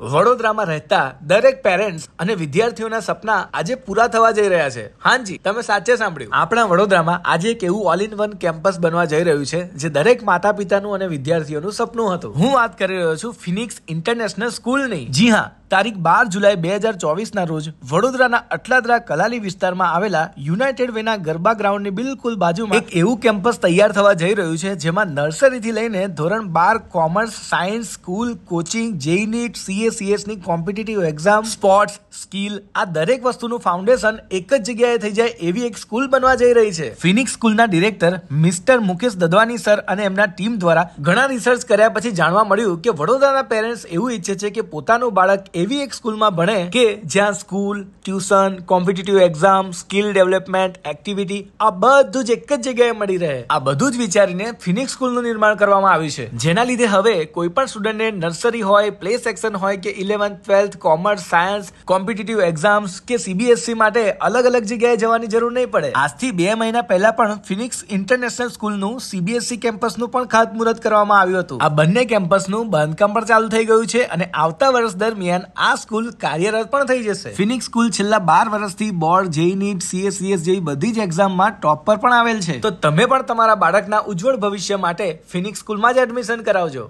વડોદરામાં રહેતા દરેક પેરેન્ટ્સ અને વિદ્યાર્થીઓના સપના આજે પૂરા થવા જઈ રહ્યા છે હાજી તમે સાચે સાંભળ્યું આપણા વડોદરામાં આજે એક એવું ઓલ ઇન વન કેમ્પસ બનવા જઈ રહ્યું છે જે દરેક માતા પિતાનું અને વિદ્યાર્થીઓનું સપનું હતું હું વાત કરી રહ્યો છું ફિનિક્સ ઇન્ટરનેશનલ સ્કૂલની જી હા તારીખ બાર જુલાઈ બે હજાર ચોવીસના રોજ વડોદરાના અટલાદરા કલાલી વિસ્તારમાં આવેલા યુનાઇટેડ વેના ગરબા ગ્રાઉન્ડની બિલકુલ બાજુમાં એક એવું કેમ્પસ તૈયાર થવા જઈ રહ્યું છે જેમાં નર્સરીથી લઈને ધોરણ બાર commerce science school coaching JEE JEE NEET સીએસીએસની કોમ્પિટિટિવ એક્ઝામ સ્પોર્ટ્સ સ્કિલ આ દરેક વસ્તુનું ફાઉન્ડેશન એક જ જગ્યાએ થઈ જાય એવી એક સ્કૂલ બનવા જઈ રહી છે ફિનિક્સ સ્કૂલના director mister Mukesh Dadwani sir અને એમના ટીમ દ્વારા ઘણા રિસર્ચ કર્યા પછી જાણવા મળ્યું કે વડોદરાના પેરેન્ટ્સ એવું ઈચ્છે છે કે પોતાનું બાળક એવી એક સ્કૂલમાં ભણે કે જ્યાં school tuition competitive exam skill development activity આ બધું જ એક જ જગ્યાએ મળી રહે આ બધું જ વિચારીને ફિનિક્સ સ્કૂલનું નિર્માણ કરવામાં આવ્યું છે જેના લીધે હવે કોઈ પણ સ્ટુડન્ટને નર્સરી હોય પ્લે સેક્શન હોય કે eleventh twelfth commerce science competitive exams કે સીબીએસસી e માટે અલગ અલગ જગ્યાએ જવાની જરૂર નહીં પડે આજથી બે મહિના પહેલા પણ ફિનિક્સ ઇન્ટરનેશનલ સ્કૂલનું સીબીએસસી e કેમ્પસનું પણ ખાતમુહૂર્ત કરવામાં આવ્યું હતું આ બંને કેમ્પસનું બાંધકામ પણ ચાલુ થઈ ગયું છે અને આવતા વર્ષ દરમિયાન આ સ્કૂલ કાર્યરત પણ થઈ જશે ફિનિક્સ સ્કૂલ છેલ્લા બાર વર્ષથી બોર્ડ જેઈ નીટ સીએસસીએસ જેવી બધી જ એક્ઝામમાં ટોપ પર પણ આવેલ છે તો તમે પણ તમારા બાળકના ઉજ્જવળ ભવિષ્ય માટે ફિનિક્સ સ્કૂલમાં જ એડમિશન કરાવજો